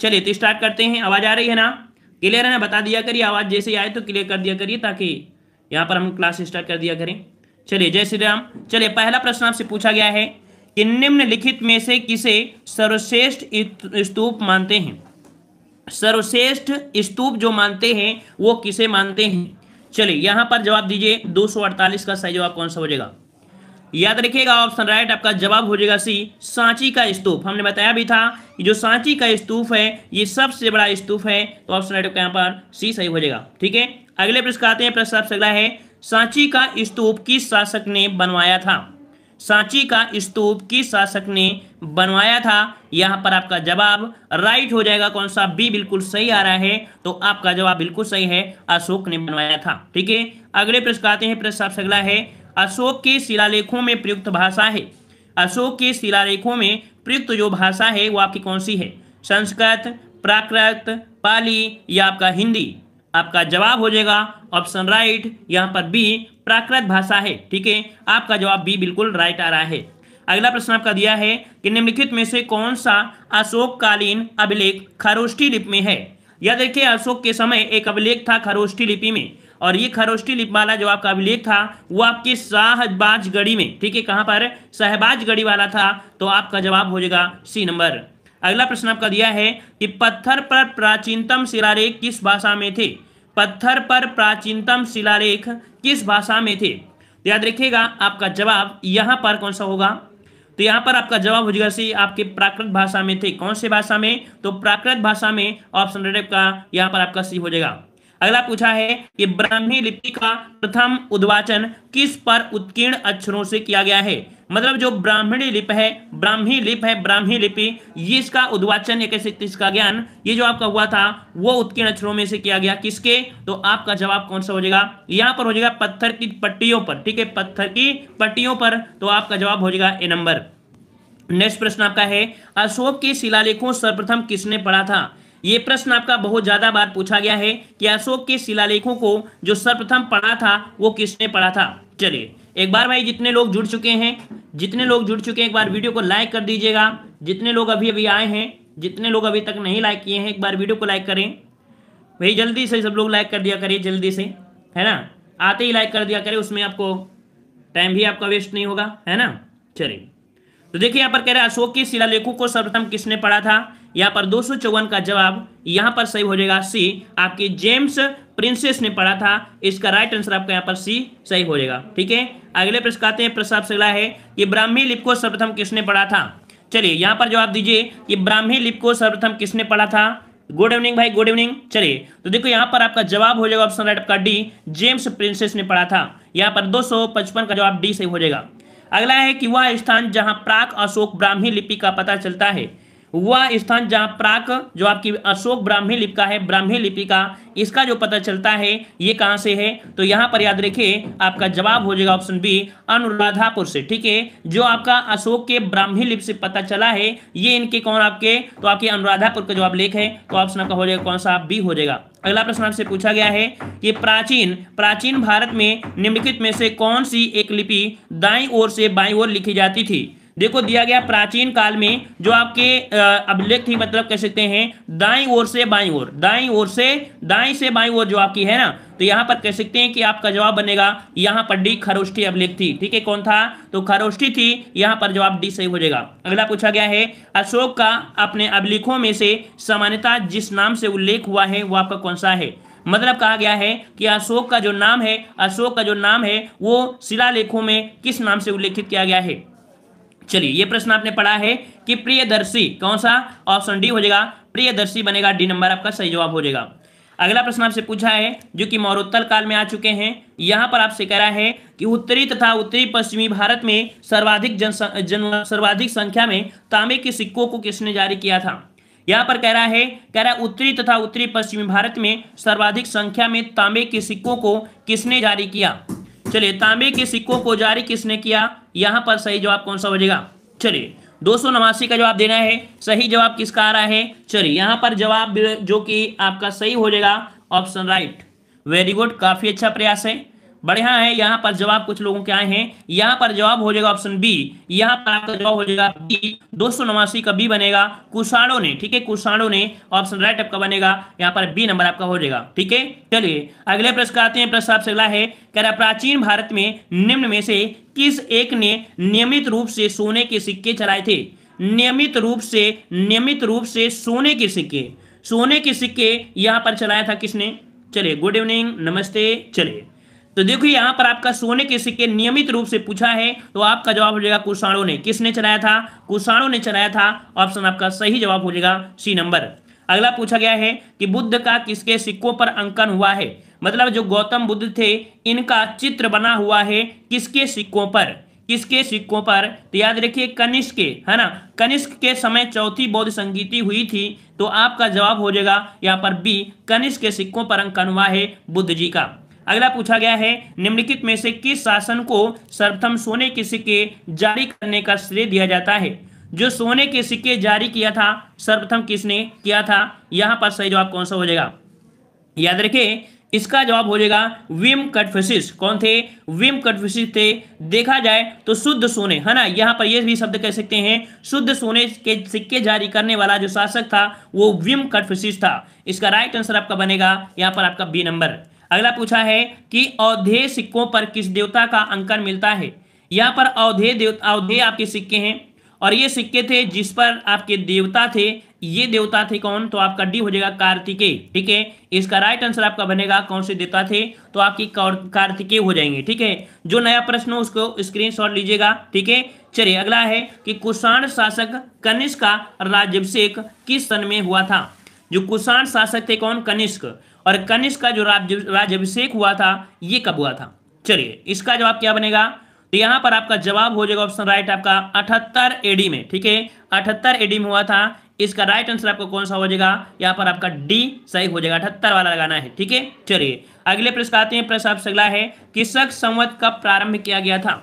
चलिए तो स्टार्ट करते हैं आवाज़ आ रही है ना क्लियर है ना बता दिया करिए आवाज़ जैसे आए तो क्लियर कर दिया करिए ताकि यहाँ पर हम क्लास स्टार्ट कर दिया करें चलिए जय श्री राम चलिए पहला प्रश्न आपसे पूछा गया है कि निम्नलिखित में से किसे सर्वश्रेष्ठ स्तूप मानते हैं सर्वश्रेष्ठ स्तूप जो मानते हैं वो किसे मानते हैं चलिए यहां पर जवाब दीजिए 248 का सही जवाब कौन सा हो जाएगा याद रखिएगा ऑप्शन राइट आपका जवाब हो जाएगा सी सांची का स्तूप हमने बताया भी था कि जो सांची का स्तूप है ये सबसे बड़ा स्तूप है तो ऑप्शन राइट आपका यहाँ पर सी सही हो जाएगा ठीक है अगले प्रश्न आते हैं प्रश्न सबसे अगला है सांची का स्तूप किस शासक ने बनवाया था सांची का स्तूप किस शासक ने बनवाया था यहाँ पर आपका जवाब राइट हो जाएगा कौन सा बी बिल्कुल सही आ रहा है तो आपका जवाब बिल्कुल सही है अशोक ने बनवाया था ठीक है अगले प्रश्न आते हैं प्रश्न आपसे अगला है अशोक के शिलालेखों में प्रयुक्त भाषा है अशोक के शिलालेखों में प्रयुक्त जो भाषा है वो आपकी कौन सी है संस्कृत प्राकृत पाली या आपका हिंदी आपका जवाब हो जाएगा ऑप्शन राइट यहाँ पर बी प्राकृत भाषा है ठीक है आपका जवाब बी बिल्कुल राइट आ रहा है अगला प्रश्न आपका दिया है कि निम्नलिखित में से कौन सा अशोक कालीन अभिलेख खरोष्टी लिपि में है या देखिए अशोक के समय एक अभिलेख था खरोष्टी लिपि में और ये खरोष्टी लिपमाला जो आपका अभिलेख था वो आपके साहबाजगढ़ी में ठीक है कहां पर साहबाजगढ़ी वाला था तो आपका जवाब हो जाएगा सी नंबर अगला प्रश्न आपका दिया है कि पत्थर पर प्राचीनतम शिलालेख किस भाषा में थे पत्थर पर प्राचीनतम शिलालेख किस भाषा में थे तो याद रखिएगा आपका जवाब यहां पर कौन सा होगा तो यहां पर आपका जवाब हो जाएगा सी आपके प्राकृत भाषा में थे कौन से भाषा में तो प्राकृत भाषा में ऑप्शन का यहां पर आपका सी हो जाएगा अगला पूछा है कि ब्राह्मी लिपि का प्रथम उद्वाचन किस पर उत्कीर्ण अक्षरों से किया गया है मतलब जो ब्राह्मणी लिप है ब्राह्मी लिप है ब्राह्मी लिपि ये इसका उद्वाचन या कैसे इसका ज्ञान ये जो आपका हुआ था वो उत्कीर्ण अक्षरों में से किया गया किसके तो आपका जवाब कौन सा हो जाएगा यहाँ पर हो जाएगा पत्थर की पट्टियों पर ठीक है पत्थर की पट्टियों पर तो आपका जवाब हो जाएगा ए नंबर नेक्स्ट प्रश्न आपका है अशोक के शिलालेखों सर्वप्रथम किसने पढ़ा था ये प्रश्न आपका बहुत ज्यादा बार पूछा गया है कि अशोक के शिलालेखों को जो सर्वप्रथम पढ़ा था वो किसने पढ़ा था चलिए एक बार भाई जितने लोग जुड़ चुके हैं जितने लोग जुड़ चुके हैं एक बार वीडियो को लाइक कर दीजिएगा जितने लोग अभी अभी आए हैं जितने लोग अभी तक नहीं लाइक किए हैं एक बार वीडियो को लाइक करें भाई जल्दी से सब लोग लाइक कर दिया करिए जल्दी से है ना आते ही लाइक कर दिया करें उसमें आपको टाइम भी आपका वेस्ट नहीं होगा है ना चलिए तो देखिए यहाँ पर कह रहे हैं अशोक के शिलालेखों को सर्वप्रथम किसने पढ़ा था यहाँ पर दो का जवाब यहाँ पर सही हो जाएगा सी आपकी जेम्स प्रिंसेस ने पढ़ा था इसका राइट आंसर आपका यहाँ पर सी सही हो जाएगा ठीक है अगले प्रश्न कहते हैं प्रश्न आपसे अगला है कि ब्राह्मी लिप को सर्वप्रथम किसने पढ़ा था चलिए यहाँ पर जवाब दीजिए कि ब्राह्मी लिप को सर्वप्रथम किसने पढ़ा था गुड इवनिंग भाई गुड इवनिंग चलिए तो देखो यहाँ पर आपका जवाब हो जाएगा ऑप्शन राइट आपका डी जेम्स प्रिंसेस ने पढ़ा था यहाँ पर दो का जवाब डी सही हो जाएगा अगला है कि वह स्थान जहां प्राक अशोक ब्राह्मी लिपि का पता चलता है वह स्थान जहाँ प्राक जो आपकी अशोक ब्राह्मी लिपि का है ब्राह्मी लिपि का इसका जो पता चलता है ये कहाँ से है तो यहाँ पर याद रखिए आपका जवाब हो जाएगा ऑप्शन बी अनुराधापुर से ठीक है जो आपका अशोक के ब्राह्मी लिपि से पता चला है ये इनके कौन आपके तो आपके अनुराधापुर का जवाब लेख है तो ऑप्शन आपका हो जाएगा कौन सा बी हो जाएगा अगला प्रश्न आपसे पूछा गया है कि प्राचीन प्राचीन भारत में निम्नलिखित में से कौन सी एक लिपि दाई ओर से बाई ओर लिखी जाती थी देखो दिया गया प्राचीन काल में जो आपके अभिलेख थी मतलब कह सकते हैं दाई ओर से बाई ओर दाई ओर से दाई से बाई ओर जो आपकी है ना तो यहाँ पर कह सकते हैं कि आपका जवाब बनेगा यहाँ पर डी खरोष्ठी अभिलेख थी ठीक है कौन था तो खरोष्ठी थी यहाँ पर जवाब डी सही हो जाएगा अगला पूछा गया है अशोक का अपने अभिलेखों में से सामान्यता जिस नाम से उल्लेख हुआ है वो आपका कौन सा है मतलब कहा गया है कि अशोक का जो नाम है अशोक का जो नाम है वो शिलालेखों में किस नाम से उल्लेखित किया गया है चलिए ये प्रश्न आपने पढ़ा है कि प्रियदर्शी कौन सा ऑप्शन डी हो जाएगा प्रियदर्शी बनेगा डी नंबर आपका सही जवाब हो जाएगा अगला प्रश्न आपसे पूछा है जो कि मौरोत्तर काल में आ चुके हैं यहां पर आपसे कह रहा है कि उत्तरी तथा उत्तरी पश्चिमी भारत में सर्वाधिक जन, जन सर्वाधिक संख्या में तांबे के सिक्कों को किसने जारी किया था यहां पर कह रहा है कह रहा है उत्तरी तथा उत्तरी पश्चिमी भारत में सर्वाधिक संख्या में तांबे के सिक्कों को किसने जारी किया चलिए तांबे के सिक्कों को जारी किसने किया यहां पर सही जवाब कौन सा हो जाएगा चलिए दो सौ नवासी का जवाब देना है सही जवाब किसका आ रहा है चलिए यहां पर जवाब जो कि आपका सही हो जाएगा ऑप्शन राइट वेरी गुड काफी अच्छा प्रयास है बढ़िया है यहाँ पर जवाब कुछ लोगों के आए हैं यहाँ पर जवाब हो जाएगा ऑप्शन बी यहाँ पर आपका जवाब हो जाएगा बी दो सौ नवासी का बी बनेगा कुशाणों ने ठीक है कुशाणों ने ऑप्शन राइट आपका बनेगा यहाँ पर बी नंबर आपका हो जाएगा ठीक है चलिए अगले प्रश्न आते हैं प्रश्न आपसे अगला है कह रहा प्राचीन भारत में निम्न में से किस एक ने नियमित रूप से सोने के सिक्के चलाए थे नियमित रूप से नियमित रूप से सोने के सिक्के सोने के सिक्के यहाँ पर चलाया था किसने चलिए गुड इवनिंग नमस्ते चलिए तो देखो यहाँ पर आपका सोने के सिक्के नियमित रूप से पूछा है तो आपका जवाब हो जाएगा कुषाणों ने किसने चलाया था कुषाणों ने चलाया था ऑप्शन आपका सही जवाब हो जाएगा सी नंबर अगला पूछा गया है कि बुद्ध का किसके सिक्कों पर अंकन हुआ है मतलब जो गौतम बुद्ध थे इनका चित्र बना हुआ है किसके सिक्कों पर किसके सिक्कों पर तो याद रखिए कनिष्क के है ना कनिष्क के समय चौथी बौद्ध संगीति हुई थी तो आपका जवाब हो जाएगा यहाँ पर बी कनिष्क के सिक्कों पर अंकन हुआ है बुद्ध जी का अगला पूछा गया है निम्नलिखित में से किस शासन को सर्वप्रथम सोने के सिक्के जारी करने का श्रेय दिया जाता है जो सोने के सिक्के जारी किया था सर्वप्रथम किसने किया था यहाँ पर सही जवाब कौन सा हो जाएगा याद रखे इसका जवाब हो जाएगा विम कटफिस कौन थे विम कटफिस थे देखा जाए तो शुद्ध सोने है ना यहाँ पर यह भी शब्द कह सकते हैं शुद्ध सोने के सिक्के जारी करने वाला जो शासक था वो विम कटफिस था इसका राइट आंसर आपका बनेगा यहां पर आपका बी नंबर अगला पूछा है कि अवधेय सिक्कों पर किस देवता का अंकन मिलता है यहाँ पर अवधेय देवता अवधेय आपके सिक्के हैं और ये सिक्के थे जिस पर आपके देवता थे ये देवता थे कौन तो आपका डी हो जाएगा कार्तिकेय ठीक है इसका राइट आंसर आपका बनेगा कौन से देवता थे तो आपकी कार्तिकेय हो जाएंगे ठीक है जो नया प्रश्न हो उसको स्क्रीनशॉट लीजिएगा ठीक है चलिए अगला है कि कुषाण शासक कनिष्क का राज्यभिषेक किस सन में हुआ था जो कुषाण शासक थे कौन कनिष्क और कनिष्क का जो राजभिषेक हुआ था ये कब हुआ था चलिए इसका जवाब क्या बनेगा तो यहां पर आपका जवाब हो जाएगा ऑप्शन राइट आपका अठहत्तर एडी में ठीक है अठहत्तर एडी में हुआ था इसका राइट आंसर आपको कौन सा हो जाएगा यहां पर आपका डी सही हो जाएगा अठहत्तर वाला लगाना है ठीक है चलिए अगले प्रश्न आते हैं प्रश्न आपसे अगला है कि शक संवत कब प्रारंभ किया गया था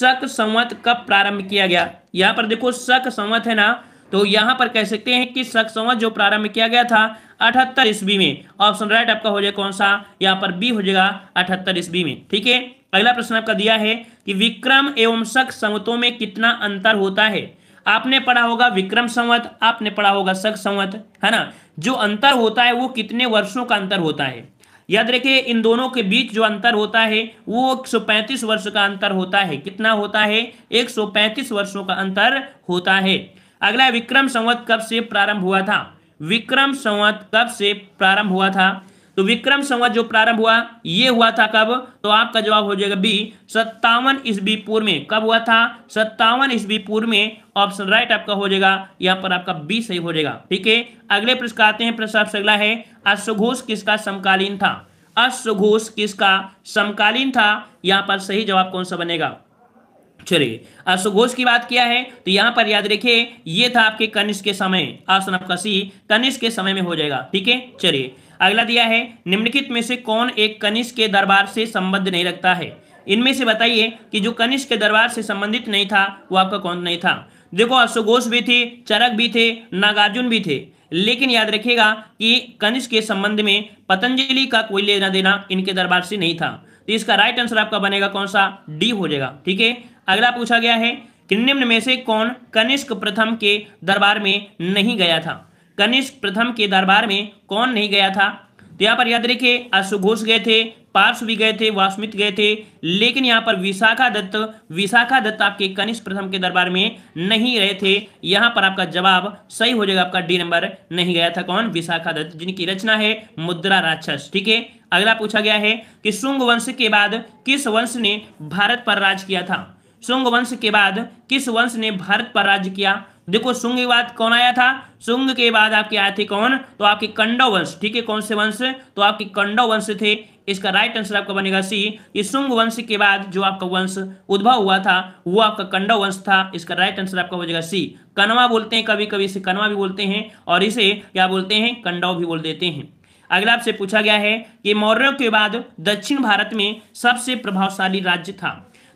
शक संवत कब प्रारंभ किया गया यहां पर देखो शक संवत है ना तो यहां पर कह सकते हैं कि शक संवत जो प्रारंभ किया गया था अठहत्तर ईस्वी में ऑप्शन राइट आपका हो जाएगा कौन सा यहाँ पर बी हो जाएगा अठहत्तर ईस्वी में ठीक है अगला प्रश्न आपका दिया है कि विक्रम एवं शक संवतों में कितना अंतर होता है आपने पढ़ा होगा विक्रम संवत आपने पढ़ा होगा शक संवत है ना जो अंतर होता है वो कितने वर्षों का अंतर होता है याद रखिए इन दोनों के बीच जो अंतर होता है वो 135 वर्ष का अंतर होता है कितना होता है 135 वर्षों का अंतर होता है अगला विक्रम संवत कब से प्रारंभ हुआ था विक्रम संवत कब से प्रारंभ हुआ था तो विक्रम संवत जो प्रारंभ हुआ ये हुआ था कब तो आपका जवाब हो जाएगा बी सत्तावन ईस्वी पूर्व में कब हुआ था सत्तावन ईस्वी पूर्व में ऑप्शन राइट आपका हो जाएगा यहाँ पर आपका बी सही हो जाएगा ठीक है अगले प्रश्न का आते हैं प्रश्न आपसे अगला है अश्वघोष किसका समकालीन था अश्वघोष किसका समकालीन था यहाँ पर सही जवाब कौन सा बनेगा चलिए अश्वघोष की बात किया है तो यहां पर याद रखिए ये था आपके कनिष्क के समय आसन आपका सी कनिष्क के समय में हो जाएगा ठीक है चलिए अगला दिया है निम्नलिखित में से कौन एक कनिष्क के दरबार से संबंध नहीं रखता है इनमें से बताइए कि जो कनिष्क के दरबार से संबंधित नहीं था वो आपका कौन नहीं था देखो अश्वघोष भी थे चरक भी थे नागार्जुन भी थे लेकिन याद रखिएगा कि कनिष्क के संबंध में पतंजलि का कोई लेना देना इनके दरबार से नहीं था तो इसका राइट आंसर आपका बनेगा कौन सा डी हो जाएगा ठीक है अगला पूछा गया है कि निम्न में से कौन कनिष्क प्रथम के दरबार में नहीं गया था कनिष्क प्रथम के दरबार में कौन नहीं गया था तो यहाँ पर याद रखिए अशुघोष गए थे पार्श्व भी गए थे वास्मित गए थे लेकिन यहाँ पर विशाखा दत्त विशाखा दत्त आपके कनिष्क प्रथम के दरबार में नहीं रहे थे यहाँ पर आपका जवाब सही हो जाएगा आपका डी नंबर नहीं गया था कौन विशाखा दत्त जिनकी रचना है मुद्रा राक्षस ठीक है अगला पूछा गया है कि शुंग वंश के बाद किस वंश ने भारत पर राज किया था शुंग वंश के बाद किस वंश ने भारत पर राज्य किया देखो शुंग के बाद कौन आया था शुंग के बाद आपके आए थे कौन तो आपके कंडव वंश ठीक है कौन से वंश तो आपके कंडव वंश थे इसका राइट आंसर आपका बनेगा सी ये शुंग वंश के बाद जो आपका वंश उद्भव हुआ था वो आपका कंडव वंश था इसका राइट आंसर आपका बनेगा सी कनवा बोलते हैं कभी कभी इसे कनवा भी बोलते हैं और इसे क्या बोलते हैं कंडव भी बोल देते हैं अगला आपसे पूछा गया है कि मौर्यों के बाद दक्षिण भारत में सबसे प्रभावशाली राज्य था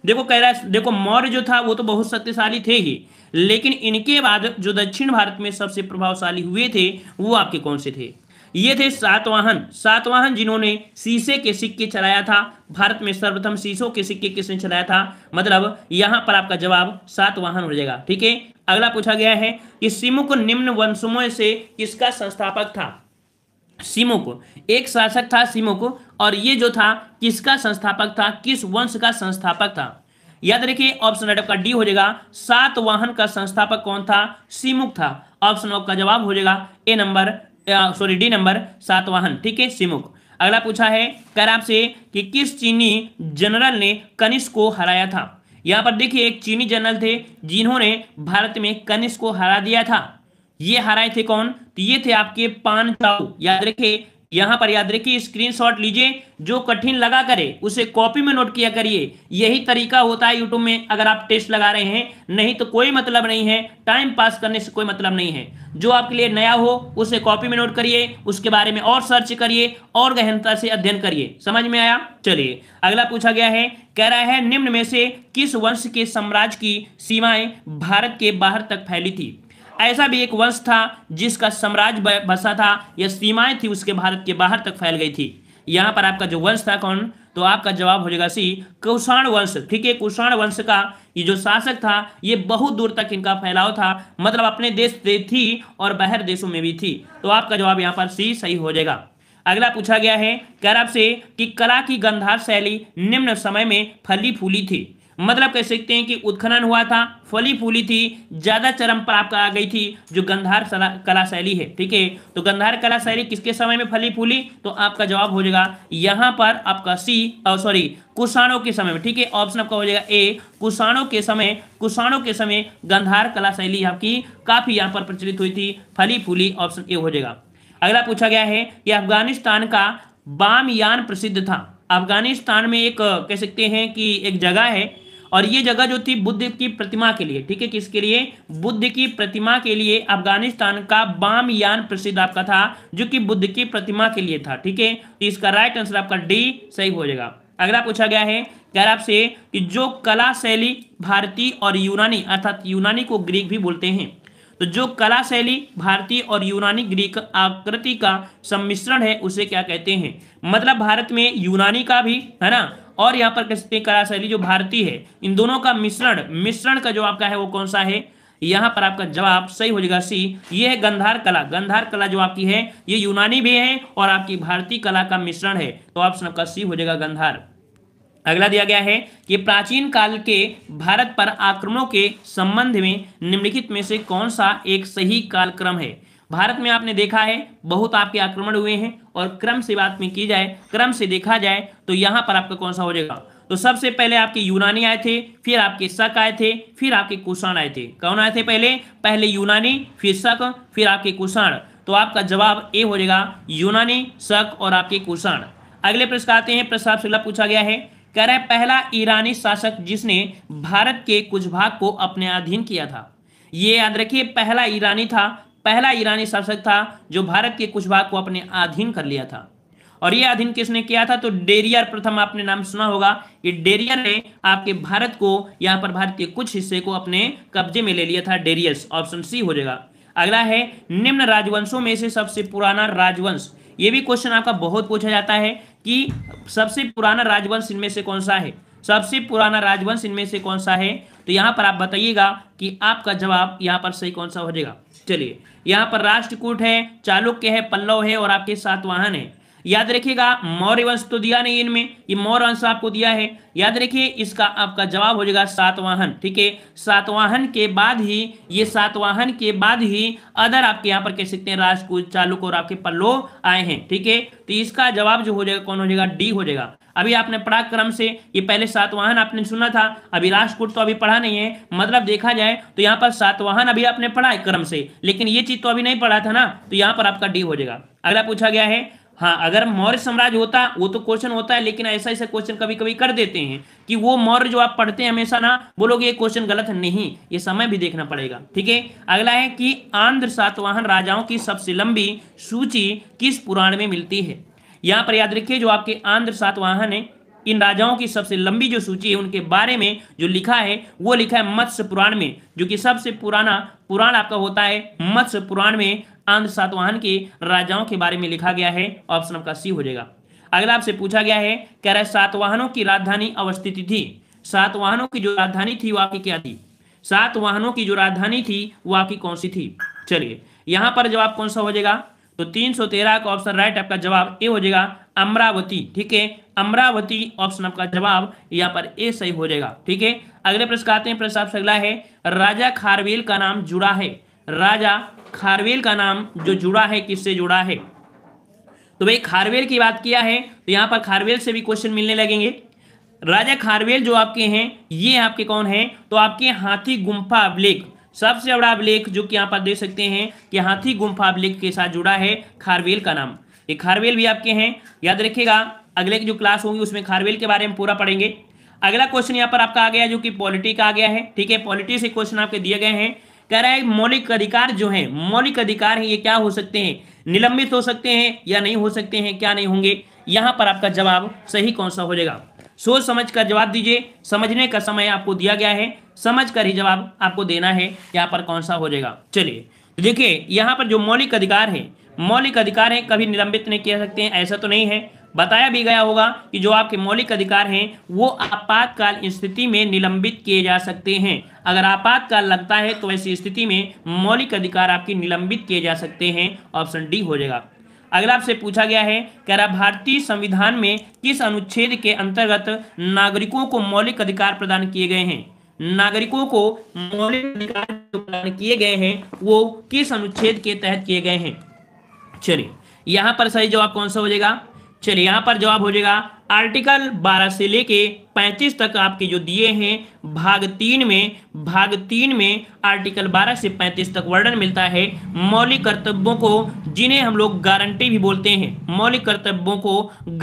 देखो कह रहा है देखो मौर्य जो था वो तो बहुत शक्तिशाली थे ही लेकिन इनके बाद जो दक्षिण भारत में सबसे प्रभावशाली हुए थे वो आपके कौन से थे ये थे सातवाहन सातवाहन जिन्होंने शीशे के सिक्के चलाया था भारत में सर्वप्रथम शीशों के सिक्के किसने चलाया था मतलब यहां पर आपका जवाब सातवाहन हो जाएगा ठीक है अगला पूछा गया है कि सिमुक निम्न वंशमों से किसका संस्थापक था सीमो को एक शासक था सीमो को और ये जो था किसका संस्थापक था किस वंश का संस्थापक था याद रखिए ऑप्शन राइट आपका डी हो जाएगा सात वाहन का संस्थापक कौन था सीमुख था ऑप्शन का जवाब हो जाएगा A number sorry D number सात वाहन ठीक है सीमुख अगला पूछा है कर आपसे कि किस चीनी जनरल ने कनिष्क को हराया था यहां पर देखिए एक चीनी जनरल थे जिन्होंने भारत में कनिष्क को हरा दिया था ये हराए थे कौन तो ये थे आपके पान चाऊ याद रखे यहां पर याद रखिए स्क्रीनशॉट लीजिए जो कठिन लगा करे उसे कॉपी में नोट किया करिए यही तरीका होता है यूट्यूब में अगर आप टेस्ट लगा रहे हैं नहीं तो कोई मतलब नहीं है टाइम पास करने से कोई मतलब नहीं है जो आपके लिए नया हो उसे कॉपी में नोट करिए उसके बारे में और सर्च करिए और गहनता से अध्ययन करिए समझ में आया चलिए अगला पूछा गया है कह रहा है निम्न में से किस वंश के साम्राज्य की सीमाएं भारत के बाहर तक फैली थी ऐसा भी एक वंश था जिसका साम्राज्य बसा था या सीमाएं थी उसके भारत के बाहर तक फैल गई थी यहाँ पर आपका जो वंश था कौन तो आपका जवाब हो जाएगा सी कुषाण वंश ठीक है कुषाण वंश का ये जो शासक था ये बहुत दूर तक इनका फैलाव था मतलब अपने देश से थी और बाहर देशों में भी थी तो आपका जवाब यहाँ पर सी सही हो जाएगा अगला पूछा गया है कह आपसे कि कला की गंधार शैली निम्न समय में फली फूली थी मतलब कह सकते हैं कि उत्खनन हुआ था फली फूली थी ज़्यादा चरम पर आपका आ गई थी जो गंधार कला शैली है ठीक है तो गंधार कला शैली किसके समय में फली फूली तो आपका जवाब हो जाएगा यहाँ पर आपका सी और सॉरी कुषाणों के समय में ठीक है ऑप्शन आपका हो जाएगा ए कुषाणों के समय कुषाणों के समय गंधार कला शैली आपकी काफ़ी यहाँ पर प्रचलित हुई थी फली फूली ऑप्शन ए हो जाएगा अगला पूछा गया है कि अफगानिस्तान का बामयान प्रसिद्ध था अफगानिस्तान में एक कह सकते हैं कि एक जगह है और ये जगह जो थी बुद्ध की प्रतिमा के लिए ठीक है किसके लिए बुद्ध की प्रतिमा के लिए अफगानिस्तान का बाम यान प्रसिद्ध आपका था जो कि बुद्ध की प्रतिमा के लिए था ठीक है इसका राइट आंसर आपका डी सही हो जाएगा अगला पूछा गया है कह आपसे कि जो कला शैली भारतीय और यूनानी अर्थात यूनानी को ग्रीक भी बोलते हैं तो जो कला शैली भारतीय और यूनानी ग्रीक आकृति का सम्मिश्रण है उसे क्या कहते हैं मतलब भारत में यूनानी का भी है ना और यहाँ पर कह सकते हैं कला शैली जो भारतीय है इन दोनों का मिश्रण मिश्रण का जो आपका है वो कौन सा है यहाँ पर आपका जवाब सही हो जाएगा सी ये है गंधार कला गंधार कला जो आपकी है ये यूनानी भी है और आपकी भारतीय कला का मिश्रण है तो ऑप्शन आपका सी हो जाएगा गंधार अगला दिया गया है कि प्राचीन काल के भारत पर आक्रमणों के संबंध में निम्नलिखित में से कौन सा एक सही कालक्रम है भारत में आपने देखा है बहुत आपके आक्रमण हुए हैं और क्रम से बात में की जाए क्रम से देखा जाए तो यहाँ पर आपका कौन सा हो जाएगा तो सबसे पहले आपके यूनानी आए थे फिर आपके शक आए थे फिर आपके कुषाण आए थे कौन आए थे पहले पहले यूनानी फिर शक फिर आपके कुषाण तो आपका जवाब ए हो जाएगा यूनानी शक और आपके कुषाण अगले प्रश्न आते हैं प्रश्न आपसे पूछा गया है कह रहा है पहला ईरानी शासक जिसने भारत के कुछ भाग को अपने अधीन किया था ये याद रखिए पहला ईरानी था पहला ईरानी शासक था जो भारत के कुछ भाग को अपने अधीन कर लिया था और यह अधीन किसने किया था तो डेरियर प्रथम आपने नाम सुना होगा ये डेरियर ने आपके भारत को यहाँ पर भारत के कुछ हिस्से को अपने कब्जे में ले लिया था डेरियस ऑप्शन सी हो जाएगा अगला है निम्न राजवंशों में से सबसे पुराना राजवंश ये भी क्वेश्चन आपका बहुत पूछा जाता है कि सबसे पुराना राजवंश इनमें से कौन सा है सबसे पुराना राजवंश इनमें से कौन सा है तो यहां पर आप बताइएगा कि आपका जवाब यहां पर सही कौन सा हो जाएगा चलिए यहाँ पर राष्ट्रकूट है चालुक्य है पल्लव है और आपके सातवाहन है याद रखिएगा मौर्य वंश तो दिया नहीं इनमें ये मौर्य वंश आपको दिया है याद रखिए इसका आपका जवाब हो जाएगा सातवाहन ठीक है सातवाहन के बाद ही ये सातवाहन के बाद ही अदर आपके यहाँ पर कह सकते हैं राजकूट चालुक और आपके पल्लो आए हैं ठीक है तो इसका जवाब जो हो जाएगा कौन हो जाएगा डी हो जाएगा अभी आपने पढ़ा क्रम से ये पहले सातवाहन आपने सुना था अभी राजकूट तो अभी पढ़ा नहीं है मतलब देखा जाए तो यहाँ पर सातवाहन अभी आपने पढ़ा है क्रम से लेकिन ये चीज तो अभी नहीं पढ़ा था ना तो यहाँ पर आपका डी हो जाएगा अगला पूछा गया है हाँ अगर मौर्य साम्राज्य होता वो तो क्वेश्चन होता है लेकिन ऐसा ऐसा क्वेश्चन कभी कभी कर देते हैं कि वो मौर्य जो आप पढ़ते हैं हमेशा ना बोलोगे ये क्वेश्चन गलत नहीं ये समय भी देखना पड़ेगा ठीक है अगला है कि आंध्र सातवाहन राजाओं की सबसे लंबी सूची किस पुराण में मिलती है यहाँ पर याद रखिए जो आपके आंध्र सातवाहन है इन राजाओं की सबसे लंबी जो सूची है उनके बारे में जो लिखा है वो लिखा है मत्स्य पुराण में जो कि सबसे पुराना पुराण आपका होता है मत्स्य पुराण में आंध्र सातवाहन के राजाओं के बारे में लिखा गया है ऑप्शन आपका सी हो जाएगा अगला आपसे पूछा गया है कह रहा है सातवाहनों की राजधानी अवस्थिति थी सातवाहनों की जो राजधानी थी वो आपकी क्या थी सात वाहनों की जो राजधानी थी वो आपकी कौन सी थी चलिए यहां पर जवाब कौन सा हो जाएगा तो 313 का ऑप्शन राइट आपका जवाब ए हो जाएगा अमरावती ठीक है अमरावती ऑप्शन आपका जवाब यहाँ पर ए सही हो जाएगा ठीक है अगले प्रश्न आते हैं प्रश्न आपसे अगला है राजा खारवेल का नाम जुड़ा है राजा खारवेल का नाम जो जुड़ा है किससे जुड़ा है तो भाई खारवेल की बात किया है तो यहाँ पर खारवेल से भी क्वेश्चन मिलने लगेंगे राजा खारवेल जो आपके हैं ये आपके कौन है तो आपके हाथी गुम्फा अभिलेख सबसे बड़ा अभिलेख जो कि यहाँ पर देख सकते हैं कि हाथी गुम्फा अभिलेख के साथ जुड़ा है खारवेल का नाम ये खारवेल भी आपके हैं याद रखिएगा अगले की जो क्लास होगी उसमें खारवेल के बारे में पूरा पढ़ेंगे अगला क्वेश्चन यहाँ पर आपका आ गया जो कि पॉलिटी का आ गया है ठीक है पॉलिटी से क्वेश्चन आपके दिए गए हैं कह रहा है मौलिक अधिकार जो है मौलिक अधिकार है ये क्या हो सकते हैं निलंबित हो सकते हैं या नहीं हो सकते हैं क्या नहीं होंगे यहाँ पर आपका जवाब सही कौन सा हो जाएगा सोच समझ कर जवाब दीजिए समझने का समय आपको दिया गया है समझ कर ही जवाब आपको देना है यहाँ पर कौन सा हो जाएगा चलिए देखिए यहाँ पर जो मौलिक अधिकार है मौलिक अधिकार है कभी निलंबित नहीं किया सकते हैं ऐसा तो नहीं है बताया भी गया होगा कि जो आपके मौलिक अधिकार हैं वो आपातकाल स्थिति में निलंबित किए जा सकते हैं अगर आपातकाल लगता है तो ऐसी स्थिति में मौलिक अधिकार आपकी निलंबित किए जा सकते हैं ऑप्शन डी हो जाएगा अगला आपसे पूछा गया है कह रहा भारतीय संविधान में किस अनुच्छेद के अंतर्गत नागरिकों को मौलिक अधिकार प्रदान किए गए हैं नागरिकों को मौलिक अधिकार प्रदान किए गए हैं वो किस अनुच्छेद के तहत किए गए हैं चलिए यहाँ पर सही जवाब कौन सा हो जाएगा चलिए यहाँ पर जवाब हो जाएगा आर्टिकल 12 से लेके 35 तक आपके जो दिए हैं भाग तीन में भाग तीन में आर्टिकल 12 से 35 तक वर्णन मिलता है मौलिक कर्तव्यों को जिन्हें हम लोग गारंटी भी बोलते हैं मौलिक कर्तव्यों को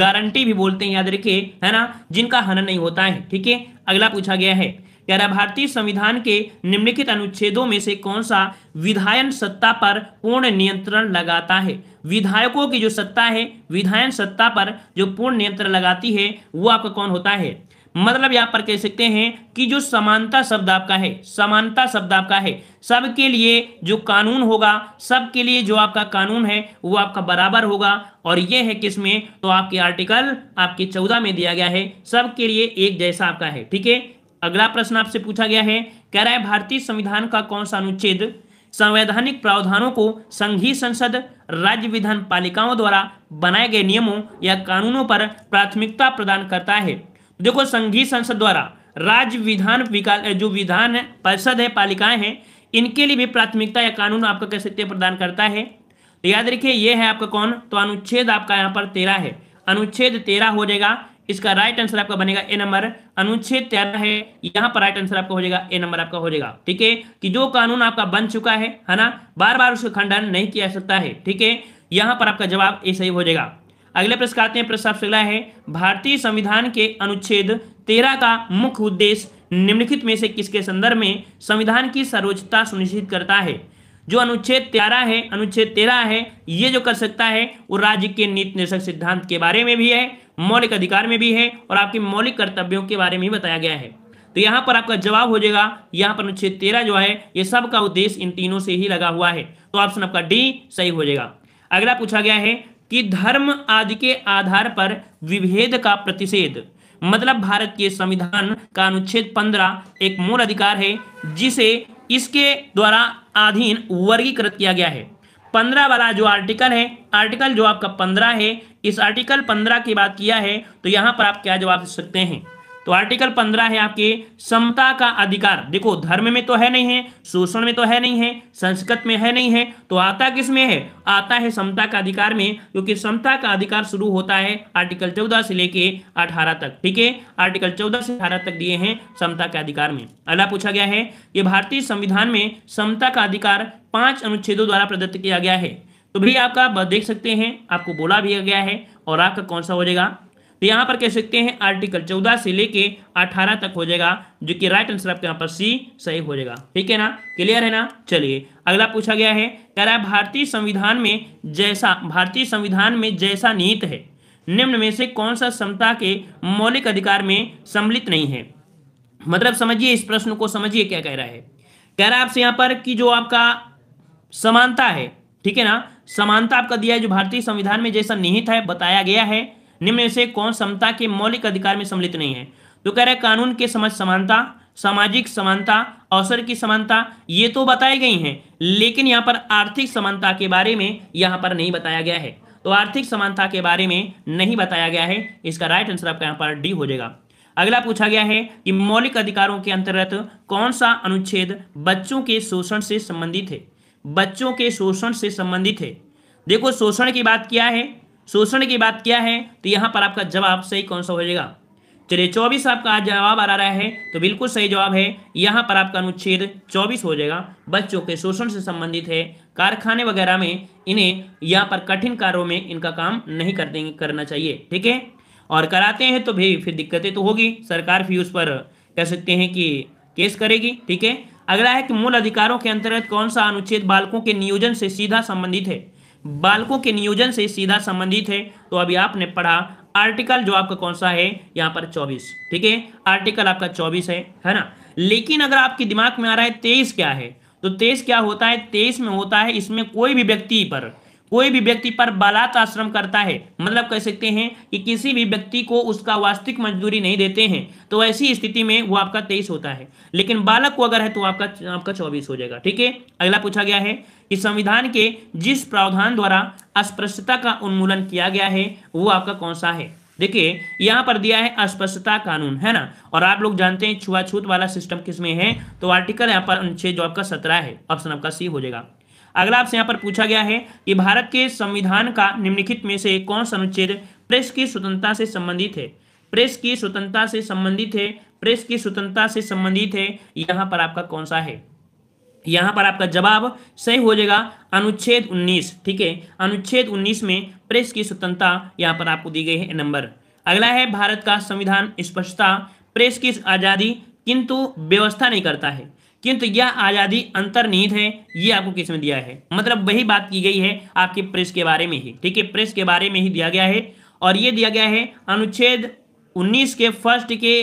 गारंटी भी बोलते हैं याद रखिए है ना जिनका हनन नहीं होता है ठीक है अगला पूछा गया है कह भारतीय संविधान के निम्नलिखित अनुच्छेदों में से कौन सा विधायन सत्ता पर पूर्ण नियंत्रण लगाता है विधायकों की जो सत्ता है विधायन सत्ता पर जो पूर्ण नियंत्रण लगाती है वो आपका कौन होता है मतलब यहाँ पर कह सकते हैं कि जो समानता शब्द आपका है समानता शब्द आपका है सबके लिए जो कानून होगा सबके लिए जो आपका कानून है वो आपका बराबर होगा और ये है किसमें तो आपके आर्टिकल आपके चौदह में दिया गया है सबके लिए एक जैसा आपका है ठीक है अगला प्रश्न आपसे पूछा गया है कह रहा है भारतीय संविधान का कौन सा अनुच्छेद संवैधानिक प्रावधानों को संघीय संसद राज्य विधान पालिकाओं द्वारा बनाए गए नियमों या कानूनों पर प्राथमिकता प्रदान करता है देखो संघीय संसद द्वारा राज्य विधान विकास जो विधान परिषद है पालिकाएं हैं इनके लिए भी प्राथमिकता या कानून आपका कैसे सकते प्रदान करता है तो याद रखिए ये है आपका कौन तो अनुच्छेद आपका यहाँ पर तेरह है अनुच्छेद तेरह हो जाएगा इसका राइट आंसर आपका बनेगा ए नंबर अनुच्छेद तेरह है यहां पर राइट आंसर आपका हो जाएगा ए नंबर आपका हो जाएगा ठीक है कि जो कानून आपका बन चुका है है ना बार बार उसका खंडन नहीं किया जा सकता है ठीक है यहां पर आपका जवाब ए सही हो जाएगा अगले प्रश्न आते हैं प्रश्न आपसे अगला है भारतीय संविधान के अनुच्छेद तेरह का मुख्य उद्देश्य निम्नलिखित में से किसके संदर्भ में संविधान की सर्वोच्चता सुनिश्चित करता है जो अनुच्छेद तेरह है अनुच्छेद तेरह है ये जो कर सकता है वो राज्य के नीति निर्देशक सिद्धांत के बारे में भी है मौलिक अधिकार में भी है और आपके मौलिक कर्तव्यों के बारे में भी बताया गया है तो यहाँ पर आपका जवाब हो जाएगा यहाँ पर अनुच्छेद तेरह जो है ये सब का उद्देश्य इन तीनों से ही लगा हुआ है तो ऑप्शन आपका डी सही हो जाएगा अगला पूछा गया है कि धर्म आदि के आधार पर विभेद का प्रतिषेध मतलब भारत के संविधान का अनुच्छेद पंद्रह एक मूल अधिकार है जिसे इसके द्वारा अधीन वर्गीकृत किया गया है पंद्रह वाला जो आर्टिकल है आर्टिकल जो आपका पंद्रह है इस आर्टिकल पंद्रह की बात किया है तो यहाँ पर आप क्या जवाब दे सकते हैं तो आर्टिकल पंद्रह है आपके समता का अधिकार देखो धर्म में तो है नहीं है शोषण में तो है नहीं है संस्कृत में है नहीं है तो आता किस में है आता है समता का अधिकार में क्योंकि समता का अधिकार शुरू होता है आर्टिकल चौदह से लेके अठारह तक ठीक है आर्टिकल चौदह से अठारह तक दिए हैं समता के अधिकार में अला पूछा गया है कि भारतीय संविधान में समता का अधिकार पांच अनुच्छेदों द्वारा प्रदत्त किया गया है तो भी आपका देख सकते हैं आपको बोला भी गया है और आपका कौन सा हो जाएगा तो यहाँ पर कह सकते हैं आर्टिकल चौदह से लेके अठारह तक हो जाएगा जो कि राइट आंसर आपके यहाँ पर सी सही हो जाएगा ठीक है ना क्लियर है ना चलिए अगला पूछा गया है कह रहा है भारतीय संविधान में जैसा भारतीय संविधान में जैसा नीत है निम्न में से कौन सा समता के मौलिक अधिकार में सम्मिलित नहीं है मतलब समझिए इस प्रश्न को समझिए क्या कह रहा है कह रहा है आपसे यहाँ पर कि जो आपका समानता है ठीक है ना समानता आपका दिया है जो भारतीय संविधान में जैसा निहित है बताया गया है निम्न से कौन समता के मौलिक अधिकार में सम्मिलित नहीं है तो कह रहे हैं कानून के समझ समानता सामाजिक समानता अवसर की समानता ये तो बताई गई हैं लेकिन यहाँ पर आर्थिक समानता के बारे में यहाँ पर नहीं बताया गया है तो आर्थिक समानता के बारे में नहीं बताया गया है इसका राइट आंसर आपका यहाँ पर डी हो जाएगा अगला पूछा गया है कि मौलिक अधिकारों के अंतर्गत कौन सा अनुच्छेद बच्चों के शोषण से संबंधित है बच्चों के शोषण से संबंधित है देखो शोषण की बात क्या है शोषण की बात क्या है तो यहाँ पर आपका जवाब सही कौन सा हो जाएगा चलिए चौबीस आपका जवाब आ रहा है तो बिल्कुल सही जवाब है यहाँ पर आपका अनुच्छेद चौबीस हो जाएगा बच्चों के शोषण से संबंधित है कारखाने वगैरह में इन्हें यहाँ पर कठिन कार्यों में इनका काम नहीं कर देंगे करना चाहिए ठीक है और कराते हैं तो भी फिर दिक्कतें तो होगी सरकार भी उस पर कह सकते हैं कि केस करेगी ठीक है अगला है कि मूल अधिकारों के अंतर्गत कौन सा अनुच्छेद बालकों के नियोजन से सीधा संबंधित है बालकों के नियोजन से सीधा संबंधित है तो अभी आपने पढ़ा आर्टिकल जो आपका कौन सा है यहाँ पर 24 ठीक है आर्टिकल आपका 24 है है ना लेकिन अगर आपके दिमाग में आ रहा है तेईस क्या है तो तेईस क्या होता है तेईस में होता है इसमें कोई भी व्यक्ति पर कोई भी व्यक्ति पर बालात् आश्रम करता है मतलब कह सकते हैं कि किसी भी व्यक्ति को उसका वास्तविक मजदूरी नहीं देते हैं तो ऐसी स्थिति में वो आपका तेईस होता है लेकिन बालक को अगर है तो आपका आपका चौबीस हो जाएगा ठीक है अगला पूछा गया है कि संविधान के जिस प्रावधान द्वारा अस्पृश्यता का उन्मूलन किया गया है वो आपका कौन सा है देखिए यहाँ पर दिया है अस्पष्टता कानून है ना और आप लोग जानते हैं छुआछूत वाला सिस्टम किसमें है तो आर्टिकल यहाँ पर अनुच्छेद जो आपका सत्रह है ऑप्शन आपका सी हो जाएगा अगला आपसे यहाँ पर पूछा गया है कि भारत के संविधान का निम्नलिखित में से कौन सा अनुच्छेद प्रेस की स्वतंत्रता से संबंधित है प्रेस की स्वतंत्रता से संबंधित है प्रेस की स्वतंत्रता से संबंधित है यहाँ पर आपका कौन सा है यहाँ पर आपका जवाब सही हो जाएगा अनुच्छेद 19 ठीक है अनुच्छेद 19 में प्रेस की स्वतंत्रता यहाँ पर आपको दी गई है नंबर अगला है भारत का संविधान स्पष्टता प्रेस की आज़ादी किंतु व्यवस्था नहीं करता है किंतु तो यह आज़ादी अंतर्निहित है ये आपको किसमें दिया है मतलब वही बात की गई है आपके प्रेस के बारे में ही ठीक है प्रेस के बारे में ही दिया गया है और ये दिया गया है अनुच्छेद उन्नीस के फर्स्ट के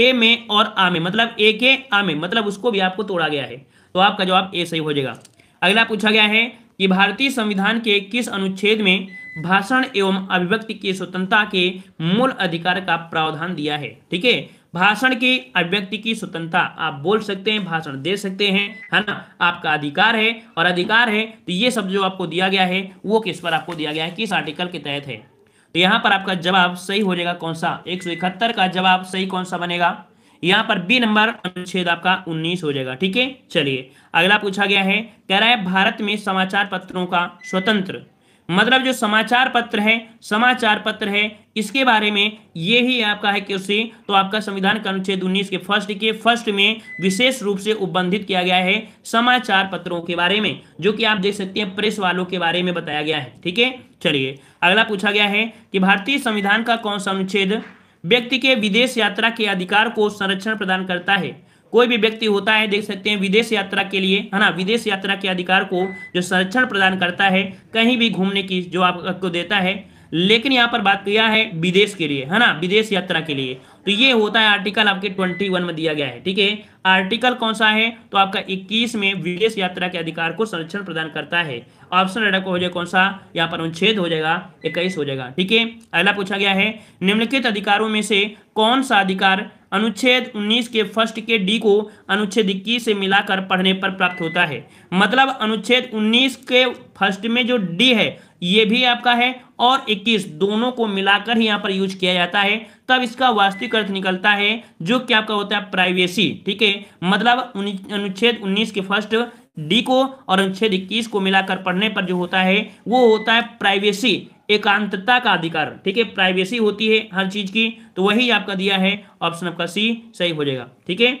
ए में और आ में मतलब ए के आ में मतलब उसको भी आपको तोड़ा गया है तो आपका जवाब ए सही हो जाएगा अगला पूछा गया है कि भारतीय संविधान के किस अनुच्छेद में भाषण एवं अभिव्यक्ति की स्वतंत्रता के मूल अधिकार का प्रावधान दिया है ठीक है भाषण की अभिव्यक्ति की स्वतंत्रता आप बोल सकते हैं भाषण दे सकते हैं है ना आपका अधिकार है और अधिकार है तो ये सब जो आपको दिया गया है वो किस पर आपको दिया गया है किस आर्टिकल के तहत है तो यहाँ पर आपका जवाब सही हो जाएगा कौन सा एक का जवाब सही कौन सा बनेगा यहाँ पर बी नंबर अनुच्छेद आपका 19 हो जाएगा ठीक है चलिए अगला पूछा गया है कह रहा है भारत में समाचार पत्रों का स्वतंत्र मतलब जो समाचार पत्र है समाचार पत्र है इसके बारे में ये ही आपका है कि तो आपका संविधान का अनुच्छेद उन्नीस के फर्स्ट के फर्स्ट में विशेष रूप से उपबंधित किया गया है समाचार पत्रों के बारे में जो कि आप देख सकते हैं प्रेस वालों के बारे में बताया गया है ठीक है चलिए अगला पूछा गया है कि भारतीय संविधान का कौन सा अनुच्छेद व्यक्ति के विदेश यात्रा के अधिकार को संरक्षण प्रदान करता है कोई भी व्यक्ति होता है देख सकते हैं विदेश यात्रा के लिए है ना विदेश यात्रा के अधिकार को जो संरक्षण प्रदान करता है कहीं भी घूमने की जो आपको देता है लेकिन यहां पर बात किया है विदेश के लिए है ना विदेश यात्रा के लिए तो ये होता है आर्टिकल आपके 21 में दिया गया है ठीक है आर्टिकल कौन सा है तो आपका 21 में विदेश यात्रा के अधिकार को संरक्षण प्रदान करता है ऑप्शन को हो जाए कौन सा यहाँ पर अनुच्छेद हो जाएगा इक्कीस हो जाएगा ठीक है अगला पूछा गया है निम्नलिखित अधिकारों में से कौन सा अधिकार अनुच्छेद 19 के फर्स्ट के डी को अनुच्छेद इक्कीस से मिलाकर पढ़ने पर प्राप्त होता है मतलब अनुच्छेद 19 के फर्स्ट में जो डी है ये भी आपका है और 21 दोनों को मिलाकर ही यहाँ पर यूज किया जाता है तब इसका वास्तविक अर्थ निकलता है जो कि आपका होता है प्राइवेसी ठीक है मतलब अनुच्छेद उन्नीस के फर्स्ट डी को और अनुच्छेद इक्कीस को मिलाकर पढ़ने पर जो होता है वो होता है प्राइवेसी एकांतता का अधिकार ठीक है प्राइवेसी होती है हर चीज की तो वही आपका दिया है ऑप्शन आपका सी सही हो जाएगा ठीक है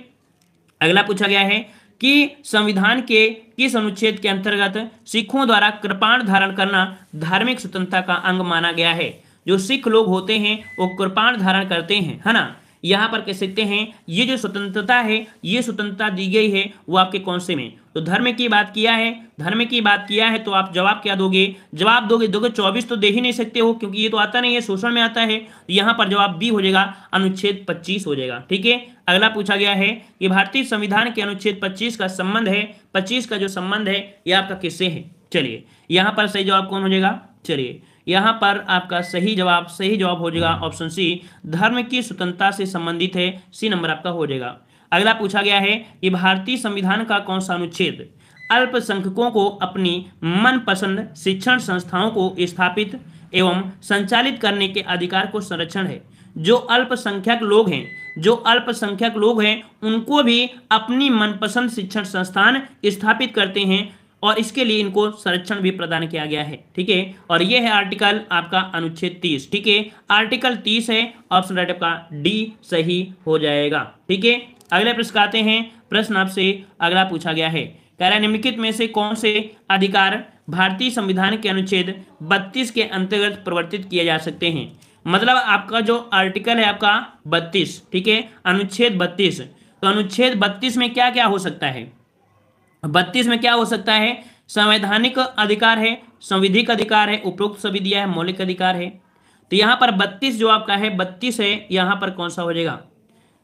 अगला पूछा गया है कि संविधान के किस अनुच्छेद के अंतर्गत सिखों द्वारा कृपाण धारण करना धार्मिक स्वतंत्रता का अंग माना गया है जो सिख लोग होते हैं वो कृपाण धारण करते हैं है ना यहाँ पर कह सकते हैं ये जो स्वतंत्रता है ये स्वतंत्रता दी गई है वो आपके कौन से में तो धर्म की बात किया है धर्म की बात किया है तो आप जवाब क्या दोगे जवाब दोगे दोगे चौबीस तो दे ही नहीं सकते हो क्योंकि ये तो आता नहीं है शोषण में आता है तो यहाँ पर जवाब बी हो जाएगा अनुच्छेद पच्चीस हो जाएगा ठीक है अगला पूछा गया है कि भारतीय संविधान के अनुच्छेद पच्चीस का संबंध है पच्चीस का जो संबंध है ये आपका किससे है चलिए यहां पर सही जवाब कौन हो जाएगा चलिए यहाँ पर आपका सही जवाब सही जवाब हो जाएगा ऑप्शन सी धर्म की स्वतंत्रता से संबंधित है सी नंबर आपका हो जाएगा अगला पूछा गया है कि भारतीय संविधान का कौन सा अनुच्छेद अल्पसंख्यकों को अपनी मनपसंद शिक्षण संस्थाओं को स्थापित एवं संचालित करने के अधिकार को संरक्षण है जो अल्पसंख्यक लोग हैं जो अल्पसंख्यक लोग हैं उनको भी अपनी मनपसंद शिक्षण संस्थान स्थापित करते हैं और इसके लिए इनको संरक्षण भी प्रदान किया गया है ठीक है और ये है आर्टिकल आपका अनुच्छेद तीस ठीक है आर्टिकल तीस है ऑप्शन राइट आपका डी सही हो जाएगा ठीक है अगले प्रश्न आते हैं प्रश्न आपसे अगला पूछा गया है कह रहा है निम्नलिखित में से कौन से अधिकार भारतीय संविधान के अनुच्छेद बत्तीस के अंतर्गत प्रवर्तित किए जा सकते हैं मतलब आपका जो आर्टिकल है आपका बत्तीस ठीक है अनुच्छेद बत्तीस तो अनुच्छेद बत्तीस में क्या क्या हो सकता है बत्तीस में क्या हो सकता है संवैधानिक अधिकार है संविधिक अधिकार है उपयुक्त सभी दिया है मौलिक अधिकार है तो यहाँ पर बत्तीस जो आपका है बत्तीस है यहाँ पर कौन सा हो जाएगा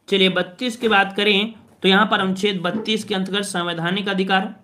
चलिए बत्तीस की बात करें तो यहाँ पर अनुच्छेद बत्तीस के अंतर्गत संवैधानिक अधिकार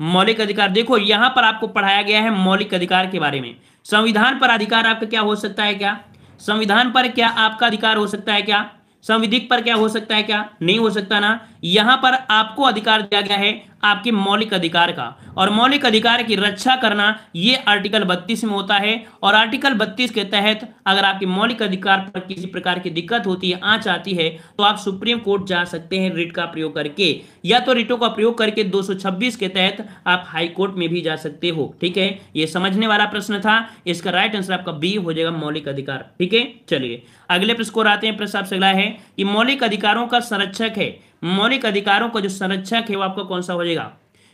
मौलिक अधिकार देखो यहाँ पर आपको पढ़ाया गया है मौलिक अधिकार के बारे में संविधान पर अधिकार आपका क्या हो सकता है क्या संविधान पर क्या आपका अधिकार हो सकता है क्या संविधिक पर क्या हो सकता है क्या नहीं हो सकता ना यहाँ पर आपको अधिकार दिया गया है आपके मौलिक अधिकार का और मौलिक अधिकार की रक्षा करना ये आर्टिकल 32 में होता है और आर्टिकल 32 के तहत अगर आपके मौलिक अधिकार पर किसी प्रकार की दिक्कत होती है आँच आती है तो आप सुप्रीम कोर्ट जा सकते हैं रिट का प्रयोग करके या तो रिटो का प्रयोग करके 226 के तहत आप हाई कोर्ट में भी जा सकते हो ठीक है ये समझने वाला प्रश्न था इसका राइट आंसर आपका बी हो जाएगा मौलिक अधिकार ठीक है चलिए अगले प्रश्न को आते हैं प्रश्न आपसे अगला है कि मौलिक अधिकारों का संरक्षक है मौलिक अधिकारों का जो संरक्षक है वो आपका कौन सा हो जाएगा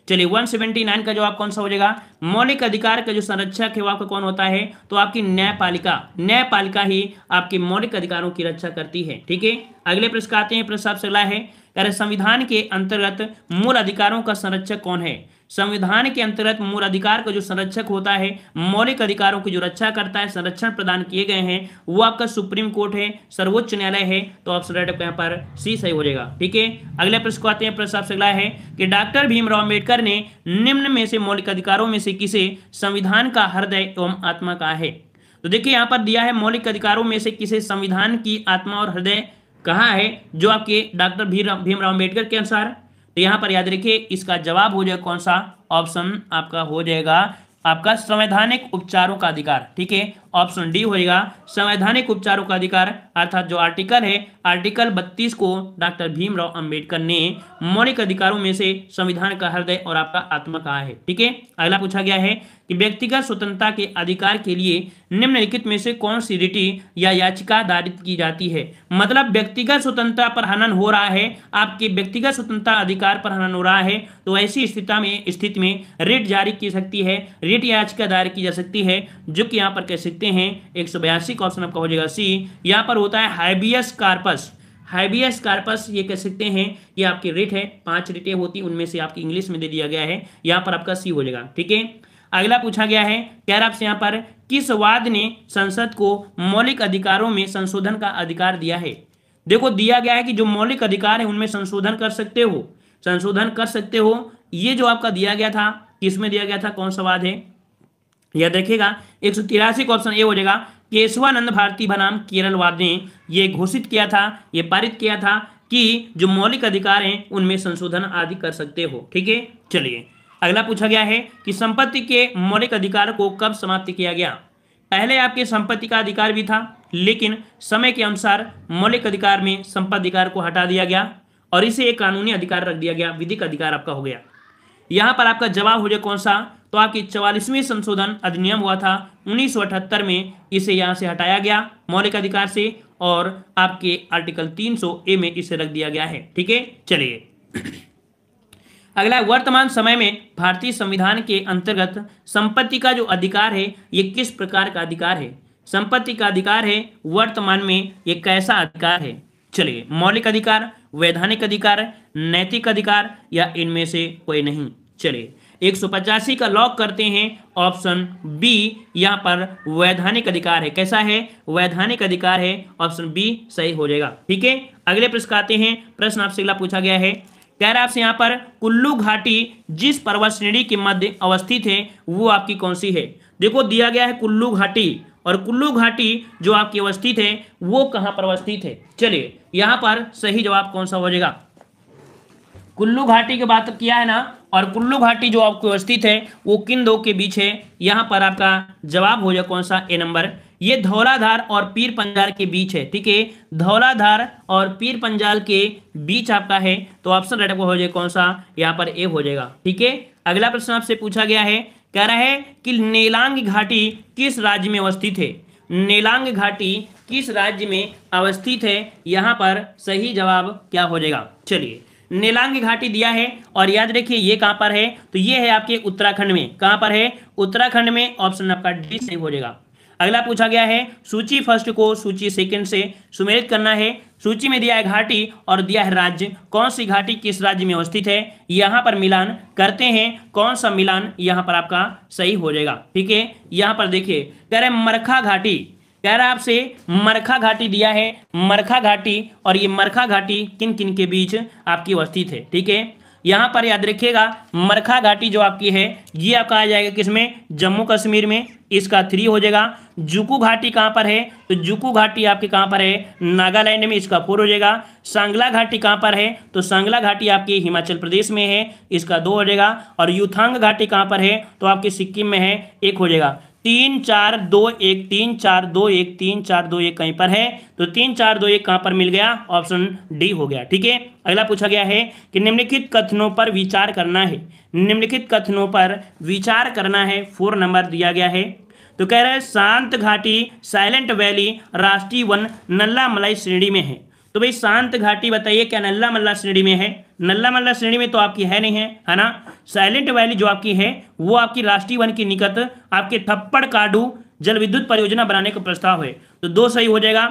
चलिए 179 का जवाब कौन सा हो जाएगा मौलिक अधिकार का जो संरक्षक है वो आपका कौन होता है तो आपकी न्यायपालिका न्यायपालिका ही आपके मौलिक अधिकारों की रक्षा करती है ठीक है अगले प्रश्न आते हैं प्रश्न आपसे अगला है संविधान के अंतर्गत मूल अधिकारों का संरक्षक कौन है संविधान के अंतर्गत मूल अधिकार का जो संरक्षक होता है मौलिक अधिकारों की जो रक्षा करता है संरक्षण प्रदान किए गए हैं वो आपका सुप्रीम कोर्ट है सर्वोच्च न्यायालय है तो ऑप्शन राइट यहाँ पर सी सही हो जाएगा ठीक है अगले प्रश्न को आते हैं प्रश्न आपसे अगला है कि डॉक्टर भीमराव अम्बेडकर ने निम्न में से मौलिक अधिकारों में से किसे संविधान का हृदय एवं आत्मा कहा है तो देखिए यहाँ पर दिया है मौलिक अधिकारों में से किसे संविधान की आत्मा और हृदय कहा है जो आपके डॉक्टर भीमराव अम्बेडकर के अनुसार तो यहां पर याद रखिए इसका जवाब हो जाएगा कौन सा ऑप्शन आपका हो जाएगा आपका संवैधानिक उपचारों का अधिकार ठीक है ऑप्शन डी होएगा संवैधानिक उपचारों का अधिकार अर्थात जो आर्टिकल है आर्टिकल 32 को डॉक्टर भीमराव अंबेडकर ने मौलिक अधिकारों में से संविधान का हृदय और आपका आत्मा कहा है ठीक है अगला पूछा गया है कि व्यक्तिगत स्वतंत्रता के अधिकार के लिए निम्नलिखित में से कौन सी रिटी या याचिका दायरित की जाती है मतलब व्यक्तिगत स्वतंत्रता पर हनन हो रहा है आपके व्यक्तिगत स्वतंत्रता अधिकार पर हनन हो रहा है तो ऐसी स्थिति में स्थिति में रिट जारी की सकती है रिट याचिका दायर की जा सकती है जो कि यहाँ पर कह सकती लिखते हैं एक सौ बयासी का ऑप्शन आपका हो जाएगा सी यहाँ पर होता है हाइबियस कार्पस हाइबियस कार्पस ये कह सकते हैं ये आपकी रेट है पांच रेटें होती उनमें से आपकी इंग्लिश में दे दिया गया है यहाँ पर आपका सी हो जाएगा ठीक है अगला पूछा गया है कह रहा आपसे यहाँ पर किस वाद ने संसद को मौलिक अधिकारों में संशोधन का अधिकार दिया है देखो दिया गया है कि जो मौलिक अधिकार है उनमें संशोधन कर सकते हो संशोधन कर सकते हो ये जो आपका दिया गया था किसमें दिया गया था कौन सा वाद है यह देखिएगा एक सौ तिरासी का ऑप्शन ए हो जाएगा केशवानंद भारती बनाम केरलवाद ने यह घोषित किया था यह पारित किया था कि जो मौलिक अधिकार हैं उनमें संशोधन आदि कर सकते हो ठीक है चलिए अगला पूछा गया है कि संपत्ति के मौलिक अधिकार को कब समाप्त किया गया पहले आपके संपत्ति का अधिकार भी था लेकिन समय के अनुसार मौलिक अधिकार में संपत्ति अधिकार को हटा दिया गया और इसे एक कानूनी अधिकार रख दिया गया विधिक अधिकार आपका हो गया यहाँ पर आपका जवाब हो जाए कौन सा तो आपकी चवालीसवें संशोधन अधिनियम हुआ था उन्नीस में इसे यहाँ से हटाया गया मौलिक अधिकार से और आपके आर्टिकल 300 ए में इसे रख दिया गया है ठीक है चलिए अगला वर्तमान समय में भारतीय संविधान के अंतर्गत संपत्ति का जो अधिकार है ये किस प्रकार का अधिकार है संपत्ति का अधिकार है वर्तमान में ये कैसा अधिकार है चलिए मौलिक अधिकार वैधानिक अधिकार नैतिक अधिकार या इनमें से कोई नहीं चलिए एक का लॉक करते हैं ऑप्शन बी यहाँ पर वैधानिक अधिकार है कैसा है वैधानिक अधिकार है ऑप्शन बी सही हो जाएगा ठीक है अगले प्रश्न आते हैं प्रश्न आपसे अगला पूछा गया है कह रहा आपसे यहाँ पर कुल्लू घाटी जिस पर्वत श्रेणी के मध्य अवस्थित है वो आपकी कौन सी है देखो दिया गया है कुल्लू घाटी और कुल्लू घाटी जो आपकी अवस्थित है वो कहाँ पर अवस्थित है चलिए यहाँ पर सही जवाब कौन सा हो जाएगा कुल्लू घाटी की बात किया है ना और कुल्लू घाटी जो आपको स्थित है वो किन दो के बीच है यहाँ पर आपका जवाब हो जाए कौन सा ए नंबर ये धौलाधार और पीर पंजाल के बीच है ठीक है धौलाधार और पीर पंजाल के बीच आपका है तो ऑप्शन राइट आपको हो जाए कौन सा यहाँ पर ए हो जाएगा ठीक है अगला प्रश्न आपसे पूछा गया है कह रहा है कि नेलांग घाटी किस राज्य में अवस्थित है नेलांग घाटी किस राज्य में अवस्थित है यहाँ पर सही जवाब क्या हो जाएगा चलिए नीलांग घाटी दिया है और याद रखिए ये कहां पर है तो ये है आपके उत्तराखंड में कहां पर है उत्तराखंड में ऑप्शन आपका डी सही हो जाएगा अगला पूछा गया है सूची फर्स्ट को सूची सेकंड से सुमेलित करना है सूची में दिया है घाटी और दिया है राज्य कौन सी घाटी किस राज्य में अवस्थित है यहां पर मिलान करते हैं कौन सा मिलान यहां पर आपका सही हो जाएगा ठीक है यहां पर देखिए कह रहे मरखा घाटी कह रहा है आपसे मरखा घाटी दिया है मरखा घाटी और ये मरखा घाटी किन किन के बीच आपकी अवस्थित है ठीक है यहां पर याद रखिएगा मरखा घाटी जो आपकी है ये आपका आ जाएगा किसमें जम्मू कश्मीर में इसका थ्री हो जाएगा जुकू घाटी कहां पर है तो जुकू घाटी आपके कहां पर है नागालैंड में इसका फोर हो जाएगा सांगला घाटी कहां पर है तो सांगला घाटी आपके हिमाचल प्रदेश में है इसका दो हो जाएगा और यूथांग घाटी कहां पर है तो आपके सिक्किम में है एक हो जाएगा तीन चार दो एक तीन चार दो एक तीन चार दो एक कहीं पर है तो तीन चार दो एक कहां पर मिल गया ऑप्शन डी हो गया ठीक है अगला पूछा गया है कि निम्नलिखित कथनों पर विचार करना है निम्नलिखित कथनों पर विचार करना है फोर नंबर दिया गया है तो कह रहे हैं शांत घाटी साइलेंट वैली राष्ट्रीय वन नल्ला मलाई श्रेणी में है तो भाई शांत घाटी बताइए क्या नल्ला मल्ला श्रेणी में है नल्ला मल्ला श्रेणी में तो आपकी है नहीं है है ना साइलेंट वैली जो आपकी है वो आपकी राष्ट्रीय वन के निकट आपके थप्पड़ काडू जल विद्युत परियोजना बनाने का प्रस्ताव है तो दो सही हो जाएगा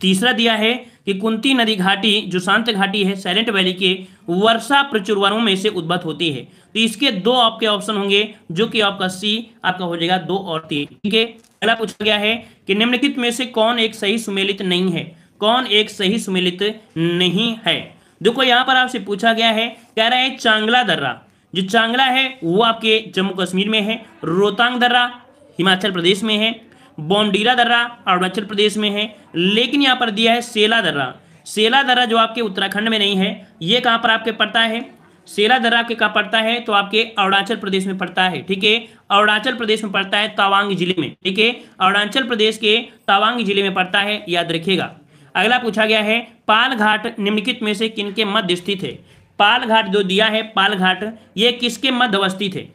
तीसरा दिया है कि कुंती नदी घाटी जो शांत घाटी है साइलेंट वैली के वर्षा प्रचुर वनों में से उद्भत होती है तो इसके दो आपके ऑप्शन होंगे जो कि आपका सी आपका हो जाएगा दो और तीन ठीक है अगला पूछा गया है कि निम्नलिखित में से कौन एक सही सुमेलित नहीं है कौन एक सही सुमेलित नहीं है देखो यहां पर आपसे पूछा गया है कह रहा है चांगला दर्रा जो चांगला है वो आपके जम्मू कश्मीर में है रोहतांग दर्रा हिमाचल प्रदेश में है बॉमडीरा दर्रा अरुणाचल प्रदेश में है लेकिन यहाँ पर दिया है सेला दर्रा सेला दर्रा जो आपके उत्तराखंड में नहीं है ये कहाँ पर आपके पड़ता है सेला दर्रा आपके कहाँ पड़ता है तो आपके अरुणाचल प्रदेश में पड़ता है ठीक है अरुणाचल प्रदेश में पड़ता है तवांग जिले में ठीक है अरुणाचल प्रदेश के तवांग जिले में पड़ता है याद रखिएगा अगला पूछा गया है पाल घाट निम्नलिखित में से किनके मध्य स्थित है पाल घाट जो दिया है पाल घाट ये किसके मध्य अवस्थित है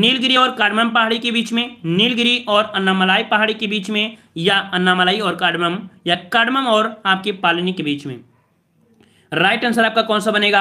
नीलगिरी और कार्डमम पहाड़ी के बीच में नीलगिरी और अन्नामलाई पहाड़ी के बीच में या अन्नामलाई और कार्डमम या कार्डमम और आपके पालनी के बीच में राइट आंसर आपका कौन सा बनेगा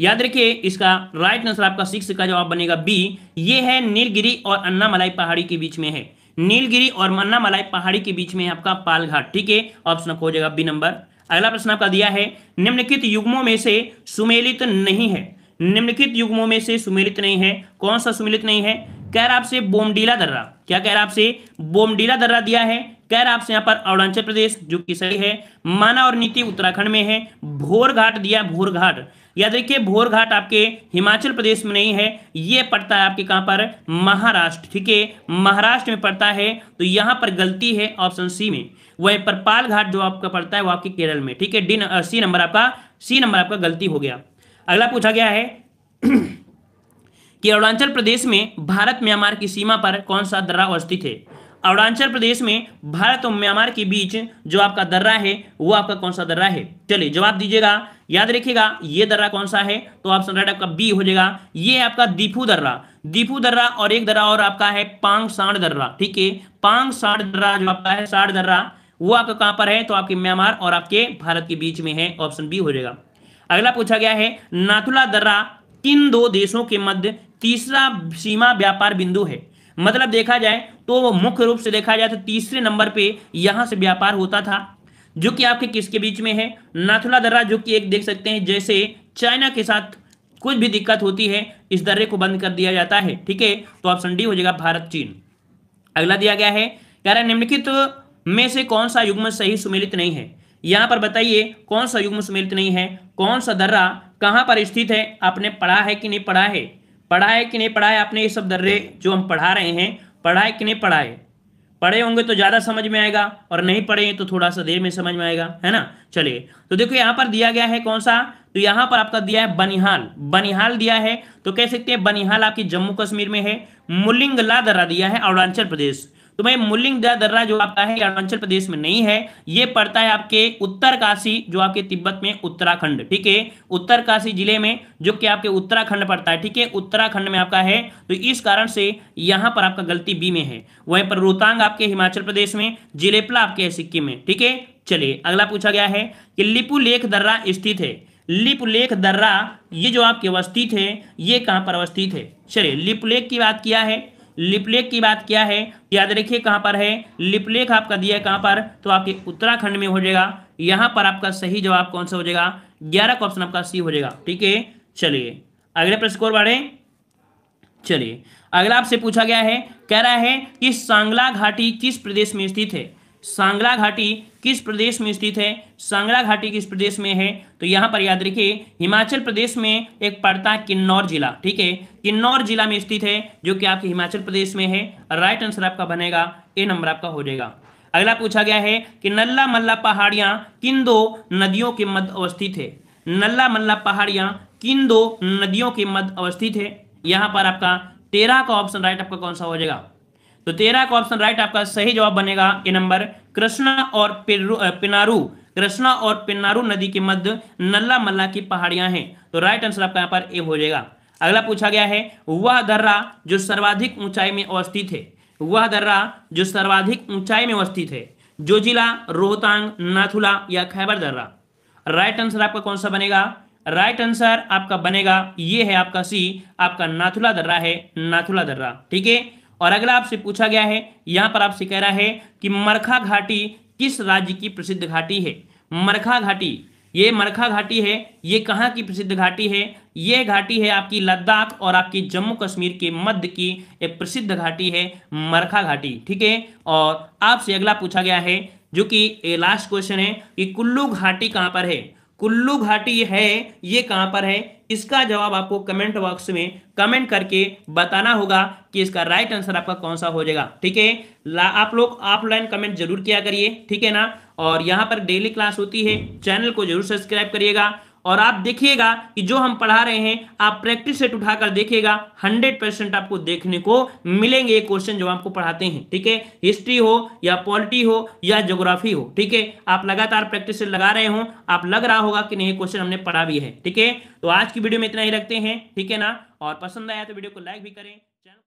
याद रखिए इसका राइट आंसर आपका सिक्स का जवाब बनेगा बी ये है नीलगिरी और अन्नामलाई पहाड़ी के बीच में है नीलगिरी और मन्ना मलाई पहाड़ी के बीच में आपका पालघाट ठीक है ऑप्शन आपको हो जाएगा बी नंबर अगला प्रश्न आपका दिया है निम्नलिखित युग्मों में से सुमेलित नहीं है निम्नलिखित युग्मों में से सुमेलित नहीं है कौन सा सुमेलित नहीं है कह रहा आपसे बोमडीला दर्रा क्या कह रहा आपसे बोमडीला दर्रा दिया है कह रहा आपसे यहाँ पर अरुणाचल प्रदेश जो कि सही है माना और नीति उत्तराखंड में है भोर घाट दिया भोर घाट याद रखिए भोर घाट आपके हिमाचल प्रदेश में नहीं है ये पड़ता है आपके कहां पर महाराष्ट्र ठीक है महाराष्ट्र में पड़ता है तो यहां पर गलती है ऑप्शन सी में वह पर पाल घाट जो आपका पड़ता है वो आपके केरल में ठीक है डी सी नंबर आपका सी नंबर आपका गलती हो गया अगला पूछा गया है कि अरुणाचल प्रदेश में भारत म्यांमार की सीमा पर कौन सा दर्रा अवस्थित है अरुणाचल प्रदेश में भारत और म्यांमार के बीच जो आपका दर्रा है वो आपका कौन सा दर्रा है चलिए जवाब दीजिएगा याद रखिएगा ये दर्रा कौन सा है तो ऑप्शन राइट आपका बी हो जाएगा ये आपका दीपू दर्रा दीपू दर्रा और एक दर्रा और आपका है पांग साढ़ दर्रा ठीक है पांग साढ़ दर्रा जो आपका है साढ़ दर्रा वो आपका कहां पर है तो आपके म्यांमार और आपके भारत के बीच में है ऑप्शन बी हो जाएगा अगला पूछा गया है नाथुला दर्रा किन दो देशों के मध्य तीसरा सीमा व्यापार बिंदु है मतलब देखा जाए तो मुख्य रूप से देखा जाए तो तीसरे नंबर पे यहां से व्यापार होता था जो कि आपके किसके बीच में है नाथुला दर्रा जो कि एक देख सकते हैं जैसे चाइना के साथ कुछ भी दिक्कत होती है इस दर्रे को बंद कर दिया जाता है ठीक है तो ऑप्शन डी हो जाएगा भारत चीन अगला दिया गया है कह रहा निम्नलिखित तो में से कौन सा युग्म सही सुमेलित नहीं है यहां पर बताइए कौन सा युग्म सुमेलित नहीं है कौन सा दर्रा कहां पर स्थित है आपने पढ़ा है कि नहीं पढ़ा है पढ़ा है कि नहीं पढ़ा है आपने ये सब दर्रे जो हम पढ़ा रहे हैं पढ़ा है कि नहीं पढ़ा है पढ़े होंगे तो ज़्यादा समझ में आएगा और नहीं पढ़े हैं तो थोड़ा सा देर में समझ में आएगा है ना चलिए तो देखो यहाँ पर दिया गया है कौन सा तो यहाँ पर आपका दिया है बनिहाल बनिहाल दिया है तो कह सकते हैं बनिहाल आपकी जम्मू कश्मीर में है मुलिंगला दर्रा दिया है अरुणाचल प्रदेश तो भाई मुलिंग दर्रा जो आपका है अरुणाचल प्रदेश में नहीं है ये पड़ता है आपके उत्तर काशी जो आपके तिब्बत में उत्तराखंड ठीक है उत्तर काशी जिले में जो कि आपके उत्तराखंड पड़ता है ठीक है उत्तराखंड में आपका है तो इस कारण से यहां पर आपका गलती बी में है वहीं पर रोहतांग आपके हिमाचल प्रदेश में जिलेपला आपके सिक्किम में ठीक है चलिए अगला पूछा गया है कि लिपुलेख दर्रा स्थित है लिपलेख दर्रा ये जो आपके अवस्थित है ये कहां पर अवस्थित है चलिए लिपलेख की बात किया है लिपलेख की बात क्या है याद रखिए कहाँ पर है लिपलेख आपका दिया है कहाँ पर तो आपके उत्तराखंड में हो जाएगा यहाँ पर आपका सही जवाब कौन सा हो जाएगा ग्यारह का ऑप्शन आपका सी हो जाएगा ठीक है चलिए अगले प्रश्न को बढ़े चलिए अगला आपसे पूछा गया है कह रहा है कि सांगला घाटी किस प्रदेश में स्थित है सांगला घाटी किस प्रदेश में स्थित है सांगला घाटी किस प्रदेश में है तो यहाँ पर याद रखिए हिमाचल प्रदेश में एक पड़ता है किन्नौर जिला ठीक है किन्नौर जिला में स्थित है जो कि आपके हिमाचल प्रदेश में है राइट आंसर आपका बनेगा ए नंबर आपका हो जाएगा अगला पूछा गया है कि नल्ला मल्ला पहाड़ियां किन दो नदियों के मध्य अवस्थित है नल्ला मल्ला पहाड़ियां किन दो नदियों के मध्य अवस्थित है यहां पर आपका तेरह का ऑप्शन राइट आपका कौन सा हो जाएगा तो तेरह का ऑप्शन राइट आपका सही जवाब बनेगा ए नंबर कृष्णा और पिनारू कृष्णा और पिनारू नदी के मध्य नल्ला मल्ला की पहाड़ियां हैं तो राइट आंसर आपका यहाँ पर ए हो जाएगा अगला पूछा गया है वह दर्रा जो सर्वाधिक ऊंचाई में अवस्थित है वह दर्रा जो सर्वाधिक ऊंचाई में अवस्थित है जो जिला रोहतांग नाथुला या खैबर दर्रा राइट आंसर आपका कौन सा बनेगा राइट आंसर आपका बनेगा ये है आपका सी आपका नाथुला दर्रा है नाथुला दर्रा ठीक है और अगला आपसे पूछा गया है यहां पर आपसे कह रहा है कि मरखा घाटी किस राज्य की प्रसिद्ध घाटी है मरखा घाटी ये मरखा घाटी है ये कहाँ की प्रसिद्ध घाटी है ये घाटी है आपकी लद्दाख और आपकी जम्मू कश्मीर के मध्य की एक प्रसिद्ध घाटी है मरखा घाटी ठीक है और आपसे अगला पूछा गया है जो कि लास्ट क्वेश्चन है कि कुल्लू घाटी कहाँ पर है कुल्लू घाटी है ये कहां पर है इसका जवाब आपको कमेंट बॉक्स में कमेंट करके बताना होगा कि इसका राइट आंसर आपका कौन सा हो जाएगा ठीक है आप लोग ऑफलाइन कमेंट जरूर किया करिए ठीक है ना और यहां पर डेली क्लास होती है चैनल को जरूर सब्सक्राइब करिएगा और आप देखिएगा कि जो हम पढ़ा रहे हैं आप प्रैक्टिस सेट उठाकर देखिएगा 100 परसेंट आपको देखने को मिलेंगे क्वेश्चन जो आपको पढ़ाते हैं ठीक है हिस्ट्री हो या पॉलिटी हो या ज्योग्राफी हो ठीक है आप लगातार प्रैक्टिस सेट लगा रहे हो आप लग रहा होगा कि नहीं क्वेश्चन हमने पढ़ा भी है ठीक है तो आज की वीडियो में इतना ही रखते हैं ठीक है ना और पसंद आया तो वीडियो को लाइक भी करें